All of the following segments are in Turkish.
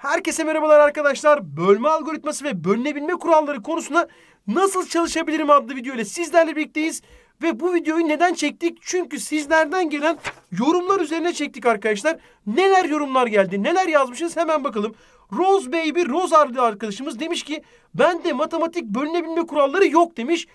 Herkese merhabalar arkadaşlar. Bölme algoritması ve bölünebilme kuralları konusunda nasıl çalışabilirim adlı video ile sizlerle birlikteyiz. Ve bu videoyu neden çektik? Çünkü sizlerden gelen yorumlar üzerine çektik arkadaşlar. Neler yorumlar geldi, neler yazmışız hemen bakalım. Rose Baby Rose ardi arkadaşımız demiş ki bende matematik bölünebilme kuralları yok demiş.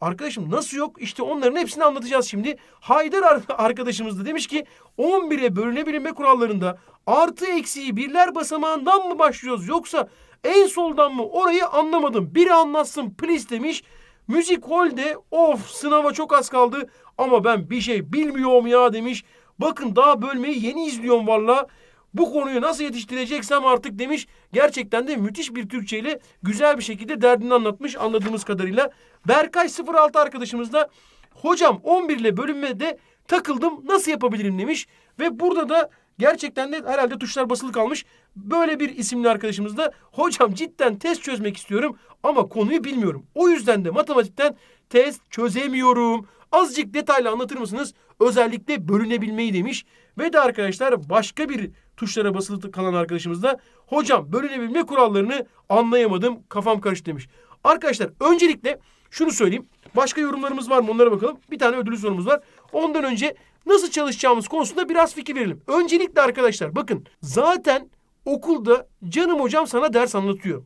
Arkadaşım nasıl yok? İşte onların hepsini anlatacağız şimdi. Haydar arkadaşımız da demiş ki 11'e bölünebilme kurallarında artı eksiği birler basamağından mı başlıyoruz yoksa en soldan mı? Orayı anlamadım. Biri anlatsın please demiş. Müzik holde of sınava çok az kaldı ama ben bir şey bilmiyorum ya demiş. Bakın daha bölmeyi yeni izliyorum valla bu konuyu nasıl yetiştireceksem artık demiş. Gerçekten de müthiş bir Türkçeyle güzel bir şekilde derdini anlatmış anladığımız kadarıyla. Berkay 06 arkadaşımız da hocam 11 ile bölünmede takıldım nasıl yapabilirim demiş. Ve burada da gerçekten de herhalde tuşlar basılı kalmış. Böyle bir isimli arkadaşımız da hocam cidden test çözmek istiyorum ama konuyu bilmiyorum. O yüzden de matematikten test çözemiyorum. Azıcık detaylı anlatır mısınız? Özellikle bölünebilmeyi demiş. Ve de arkadaşlar başka bir tuşlara basılı kalan arkadaşımız da hocam bölünebilme kurallarını anlayamadım kafam karıştı demiş. Arkadaşlar öncelikle şunu söyleyeyim. Başka yorumlarımız var mı onlara bakalım. Bir tane ödüllü sorumuz var. Ondan önce nasıl çalışacağımız konusunda biraz fikir verelim. Öncelikle arkadaşlar bakın zaten okulda canım hocam sana ders anlatıyor.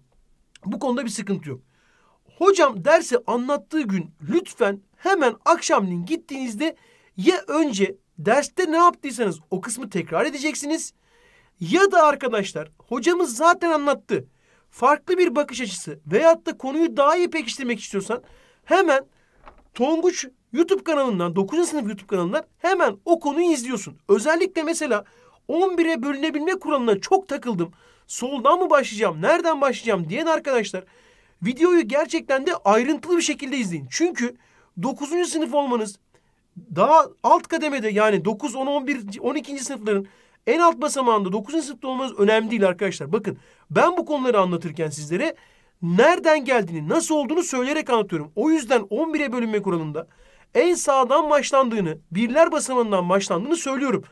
Bu konuda bir sıkıntı yok. Hocam dersi anlattığı gün lütfen hemen akşamleyin gittiğinizde ya önce derste ne yaptıysanız o kısmı tekrar edeceksiniz ya da arkadaşlar hocamız zaten anlattı. Farklı bir bakış açısı veyahut da konuyu daha iyi pekiştirmek istiyorsan hemen Tonguç YouTube kanalından 9. sınıf YouTube kanalından hemen o konuyu izliyorsun. Özellikle mesela 11'e bölünebilme kuralına çok takıldım. Soldan mı başlayacağım, nereden başlayacağım diyen arkadaşlar videoyu gerçekten de ayrıntılı bir şekilde izleyin. Çünkü 9. sınıf olmanız daha alt kademede yani 9, 10, 11, 12. sınıfların en alt basamağında 9. sınıfta olmanız önemli değil arkadaşlar. Bakın ben bu konuları anlatırken sizlere nereden geldiğini, nasıl olduğunu söyleyerek anlatıyorum. O yüzden 11'e bölünme kuralında en sağdan başlandığını, birler basamağından başlandığını söylüyorum.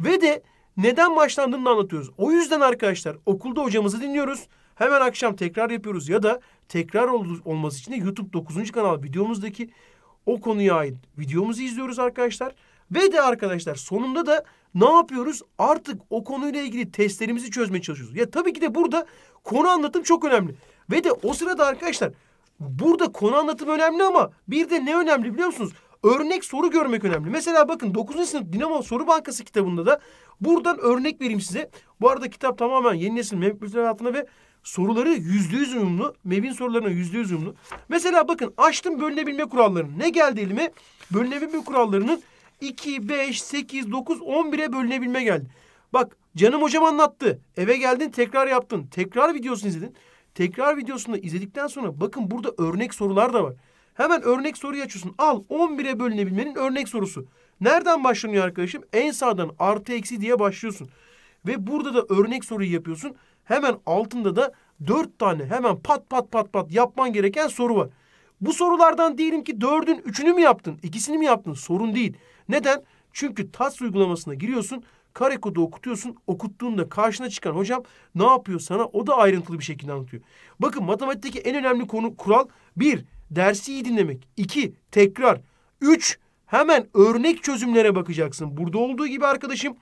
Ve de neden başlandığını anlatıyoruz. O yüzden arkadaşlar okulda hocamızı dinliyoruz. Hemen akşam tekrar yapıyoruz ya da tekrar olması için de YouTube 9. kanal videomuzdaki o konuya ait videomuzu izliyoruz arkadaşlar. Ve de arkadaşlar sonunda da ne yapıyoruz? Artık o konuyla ilgili testlerimizi çözmeye çalışıyoruz. Ya tabii ki de burada konu anlatım çok önemli. Ve de o sırada arkadaşlar burada konu anlatım önemli ama bir de ne önemli biliyor musunuz? örnek soru görmek önemli. Mesela bakın 9. sınıf Dinamo Soru Bankası kitabında da buradan örnek vereyim size. Bu arada kitap tamamen yeni nesil MEP müfredatına ve soruları yüzde yüz uyumlu. MEB'in sorularına yüzde yüz uyumlu. Mesela bakın açtım bölünebilme kurallarını. Ne geldi elime? Bölünebilme kurallarının 2, 5, 8, 9, 11'e bölünebilme geldi. Bak canım hocam anlattı. Eve geldin tekrar yaptın. Tekrar videosunu izledin. Tekrar videosunu izledikten sonra bakın burada örnek sorular da var. Hemen örnek soruyu açıyorsun. Al 11'e bölünebilmenin örnek sorusu. Nereden başlanıyor arkadaşım? En sağdan artı eksi diye başlıyorsun. Ve burada da örnek soruyu yapıyorsun. Hemen altında da 4 tane hemen pat pat pat pat yapman gereken soru var. Bu sorulardan diyelim ki 4'ün 3'ünü mü yaptın? ikisini mi yaptın? Sorun değil. Neden? Çünkü TAS uygulamasına giriyorsun. Kare kodu okutuyorsun. Okuttuğunda karşına çıkan hocam ne yapıyor sana? O da ayrıntılı bir şekilde anlatıyor. Bakın matematikteki en önemli konu kural bir dersi iyi dinlemek. İki, tekrar. Üç, hemen örnek çözümlere bakacaksın. Burada olduğu gibi arkadaşım.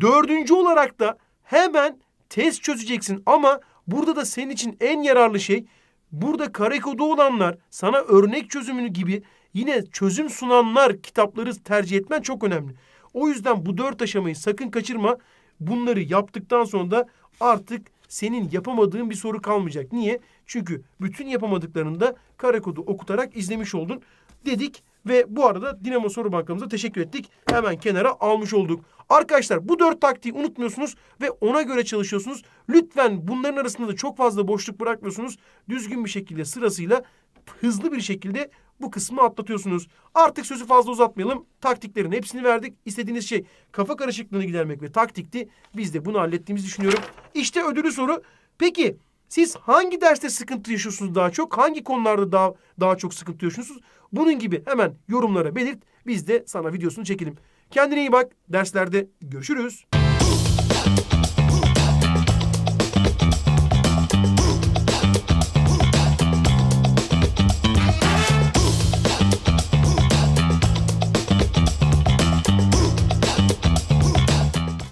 Dördüncü olarak da hemen test çözeceksin ama burada da senin için en yararlı şey burada karekoda olanlar sana örnek çözümünü gibi yine çözüm sunanlar kitapları tercih etmen çok önemli. O yüzden bu dört aşamayı sakın kaçırma. Bunları yaptıktan sonra da artık senin yapamadığın bir soru kalmayacak. Niye? Çünkü bütün yapamadıklarını da kare kodu okutarak izlemiş oldun dedik. Ve bu arada Dinamo Soru Bankamıza teşekkür ettik. Hemen kenara almış olduk. Arkadaşlar bu dört taktiği unutmuyorsunuz ve ona göre çalışıyorsunuz. Lütfen bunların arasında da çok fazla boşluk bırakmıyorsunuz. Düzgün bir şekilde sırasıyla hızlı bir şekilde bu kısmı atlatıyorsunuz. Artık sözü fazla uzatmayalım. Taktiklerin hepsini verdik. İstediğiniz şey kafa karışıklığını gidermek ve taktikti. Biz de bunu hallettiğimizi düşünüyorum. İşte ödülü soru. Peki siz hangi derste sıkıntı yaşıyorsunuz daha çok? Hangi konularda daha, daha çok sıkıntı yaşıyorsunuz? Bunun gibi hemen yorumlara belirt. Biz de sana videosunu çekelim. Kendine iyi bak. Derslerde görüşürüz.